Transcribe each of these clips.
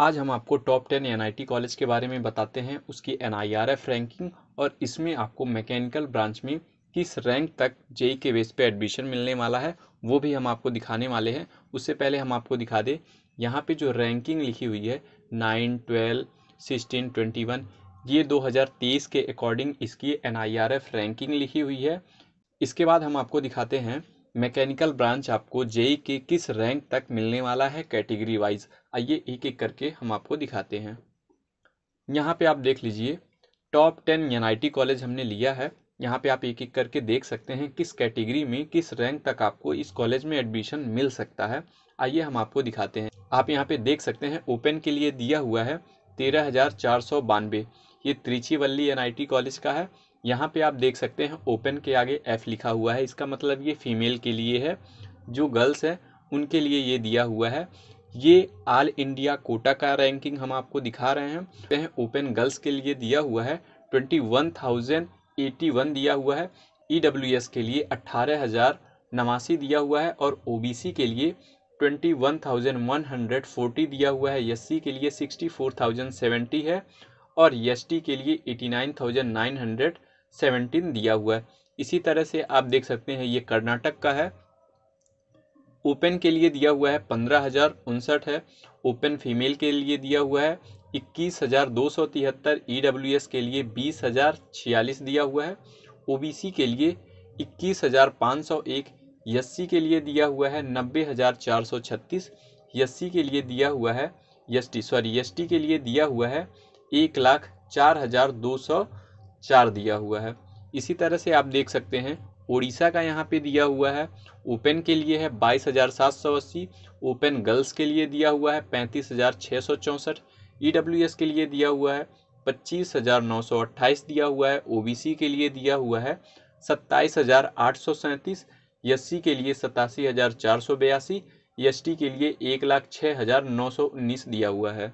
आज हम आपको टॉप टेन एन कॉलेज के बारे में बताते हैं उसकी एन रैंकिंग और इसमें आपको मैकेनिकल ब्रांच में किस रैंक तक जेई के बेस पे एडमिशन मिलने वाला है वो भी हम आपको दिखाने वाले हैं उससे पहले हम आपको दिखा दें यहाँ पे जो रैंकिंग लिखी हुई है nine twelve sixteen twenty one ये दो हज़ार तेईस के अकॉर्डिंग इसकी एन रैंकिंग लिखी हुई है इसके बाद हम आपको दिखाते हैं मैकेनिकल ब्रांच आपको जेई के किस रैंक तक मिलने वाला है कैटेगरी वाइज आइए एक एक करके हम आपको दिखाते हैं यहाँ पे आप देख लीजिए टॉप टेन एन कॉलेज हमने लिया है यहाँ पे आप एक एक करके देख सकते हैं किस कैटेगरी में किस रैंक तक आपको इस कॉलेज में एडमिशन मिल सकता है आइए हम आपको दिखाते हैं आप यहाँ पे देख सकते हैं ओपन के लिए दिया हुआ है तेरह हज़ार चार सौ ये त्रिचीवल्ली एन कॉलेज का है यहाँ पे आप देख सकते हैं ओपन के आगे एफ़ लिखा हुआ है इसका मतलब ये फीमेल के लिए है जो गर्ल्स है उनके लिए ये दिया हुआ है ये ऑल इंडिया कोटा का रैंकिंग हम आपको दिखा रहे हैं वह ओपन गर्ल्स के लिए दिया हुआ है twenty one thousand eighty one दिया हुआ है ई डब्ल्यू एस के लिए अट्ठारह हज़ार नवासी दिया हुआ है और ओ बी सी के लिए twenty one thousand one hundred forty दिया हुआ है एस सी के लिए सिक्सटी फोर थाउजेंड सेवेंटी है और एस टी के लिए eighty nine thousand nine hundred seventeen दिया हुआ है इसी तरह से आप देख सकते हैं ये कर्नाटक का है ओपन के लिए दिया हुआ है पंद्रह हज़ार उनसठ है ओपन फीमेल के लिए दिया हुआ है इक्कीस हज़ार दो सौ तिहत्तर ई डब्ल्यू एस के लिए बीस हज़ार छियालीस दिया हुआ है ओ बी सी के लिए इक्कीस हज़ार पाँच सौ एक एस सी के लिए दिया हुआ है नब्बे हज़ार चार सौ छत्तीस एस सी के लिए दिया हुआ है S T sorry S T के लिए दिया हुआ है एक लाख चार हज़ार दो सौ चार दिया हुआ है इसी तरह से आप देख सकते हैं उड़ीसा का यहाँ पे दिया हुआ है ओपन के लिए है बाईस हज़ार सात सौ अस्सी ओपन गर्ल्स के लिए दिया हुआ है पैंतीस हज़ार छः सौ चौंसठ ई डब्ल्यू एस के लिए दिया हुआ है पच्चीस हज़ार नौ सौ अट्ठाईस दिया हुआ है ओ बी सी के लिए दिया हुआ है सत्ताईस हज़ार आठ सौ सैंतीस एस सी के लिए सतासी हज़ार चार सौ बयासी एस टी के लिए एक लाख छः हज़ार नौ सौ उन्नीस दिया हुआ है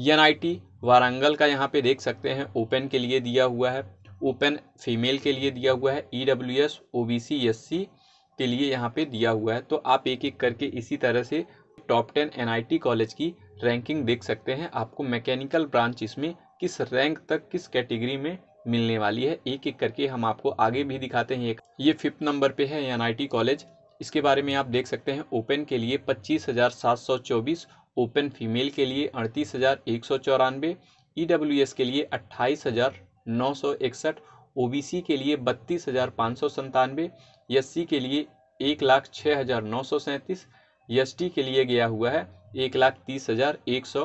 एन वारंगल का यहाँ पे देख सकते हैं ओपन के लिए दिया हुआ है ओपन फीमेल के लिए दिया हुआ है E W S O B C S C के लिए यहाँ पे दिया हुआ है तो आप एक एक करके इसी तरह से टॉप टेन एन कॉलेज की रैंकिंग देख सकते हैं आपको मैकेनिकल ब्रांच इसमें किस रैंक तक किस कैटेगरी में मिलने वाली है एक एक करके हम आपको आगे भी दिखाते हैं ये फिफ्थ नंबर पे है एन कॉलेज इसके बारे में आप देख सकते हैं ओपन के लिए पच्चीस हज़ार सात सौ चौबीस ओपन फीमेल के लिए अड़तीस हज़ार एक सौ चौरानवे ई डब्ल्यू एस के लिए अट्ठाईस हज़ार नौ सौ इकसठ ओ बी सी के लिए बत्तीस हज़ार पाँच सौ संतानवे एस सी के लिए एक लाख छः हज़ार नौ सौ सैंतीस एस टी के लिए गया हुआ है एक लाख तीस हज़ार एक सौ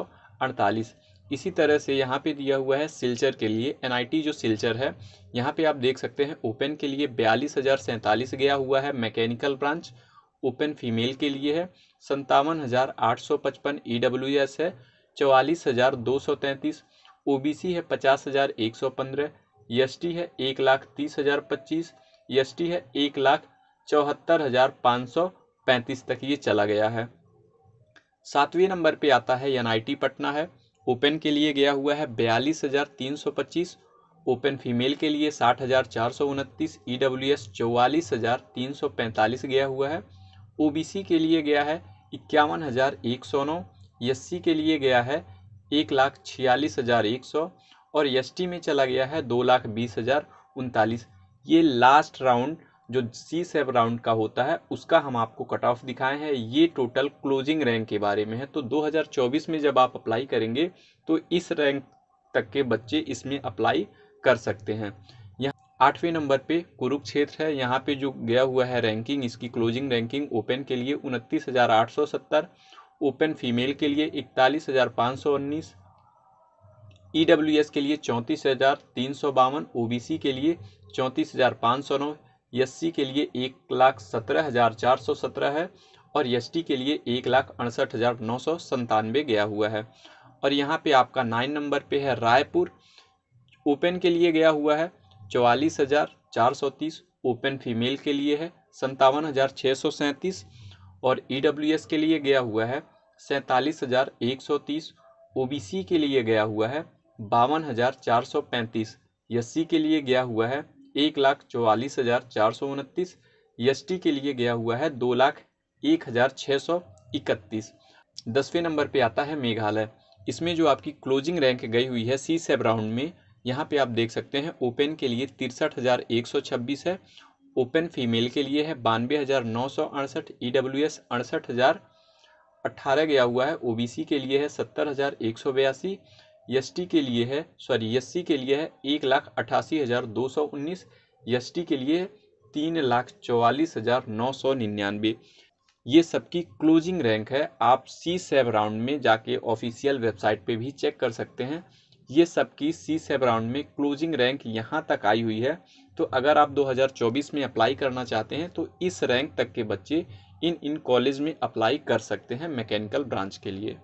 अड़तालीस इसी तरह से यहाँ पे दिया हुआ है सिल्चर के लिए टी जो सिल्चर है यहाँ पे आप देख सकते हैं ओपन के लिए बयालीस हज़ार सैंतालीस गया हुआ है मैकेनिकल ब्रांच ओपन फीमेल के लिए है संतावन हज़ार आठ सौ पचपन ई डब्ल्यू एस है चवालीस हज़ार दो सौ तैंतीस ओ बी सी है पचास हज़ार एक सौ पंद्रह एस e टी है एक लाख तीस हज़ार पच्चीस एस e टी है एक लाख चौहत्तर हज़ार पाँच सौ पैंतीस तक ये चला गया है सातवें नंबर पे आता है एन पटना है ओपन के लिए गया हुआ है बयालीस हज़ार तीन सौ पच्चीस ओपन फीमेल के लिए साठ हज़ार चार सौ उनतीस ई e डब्ल्यू एस चौवालीस हज़ार तीन सौ पैंतालीस गया हुआ है ओबीसी के लिए गया है इक्यावन हज़ार एक सौ नौ एस के लिए गया है एक लाख छियालीस हज़ार एक सौ और एस में चला गया है दो लाख बीस हज़ार उनतालीस ये लास्ट राउंड जो सी सेव राउंड का होता है उसका हम आपको कट ऑफ दिखाए हैं ये टोटल क्लोजिंग रैंक के बारे में है तो 2024 में जब आप अप्लाई करेंगे तो इस रैंक तक के बच्चे इसमें अप्लाई कर सकते हैं आठवें नंबर पे कुरुक्षेत्र है यहाँ पे जो गया हुआ है रैंकिंग इसकी क्लोजिंग रैंकिंग ओपन के लिए उनतीस हज़ार आठ सौ सत्तर ओपन फीमेल के लिए इकतालीस हज़ार पाँच सौ उन्नीस ई डब्ल्यू एस के लिए चौंतीस हज़ार तीन सौ बावन ओ बी सी के लिए चौंतीस हज़ार पाँच सौ नौ एस सी के लिए एक लाख सत्रह हज़ार चार सौ सत्रह है और एस टी के लिए एक लाख अड़सठ हज़ार नौ सौ संतानवे गया हुआ है और यहाँ पे आपका नाइन नंबर पे है रायपुर ओपन के लिए गया हुआ है चौवालीस हज़ार चार सौ तीस ओपन फीमेल के लिए है संतावन हज़ार छः सौ सैंतीस और ई डब्ल्यू एस के लिए गया हुआ है सैंतालीस हज़ार एक सौ तीस ओ बी सी के लिए गया हुआ है बावन हज़ार चार सौ पैंतीस एस सी के लिए गया हुआ है एक लाख चौवालीस हज़ार चार सौ उनतीस एस टी के लिए गया हुआ है दो लाख एक हज़ार छः सौ इकतीस दसवें नंबर पे आता है मेघालय इसमें जो आपकी क्लोजिंग रैंक गई हुई है सी सेब राउंड में यहाँ पे आप देख सकते हैं ओपन के लिए तिरसठ हज़ार एक सौ छब्बीस है ओपन फीमेल के लिए है बानवे हज़ार नौ सौ अड़सठ ई डब्ल्यू एस अड़सठ हज़ार अट्ठारह गया हुआ है ओ बी सी के लिए है सत्तर हज़ार एक सौ बयासी एस टी के लिए है सॉरी एस सी के लिए है एक लाख अट्ठासी हज़ार दो सौ उन्नीस एस टी के लिए तीन लाख चौवालीस हज़ार नौ सौ निन्यानवे ये सबकी क्लोजिंग रैंक है आप सी सेव राउंड में जाके ऑफिशियल वेबसाइट पे भी चेक कर सकते हैं ये सबकी सी सेब राउंड में क्लोजिंग रैंक यहाँ तक आई हुई है तो अगर आप 2024 में अप्लाई करना चाहते हैं तो इस रैंक तक के बच्चे इन इन कॉलेज में अप्लाई कर सकते हैं मैकेनिकल ब्रांच के लिए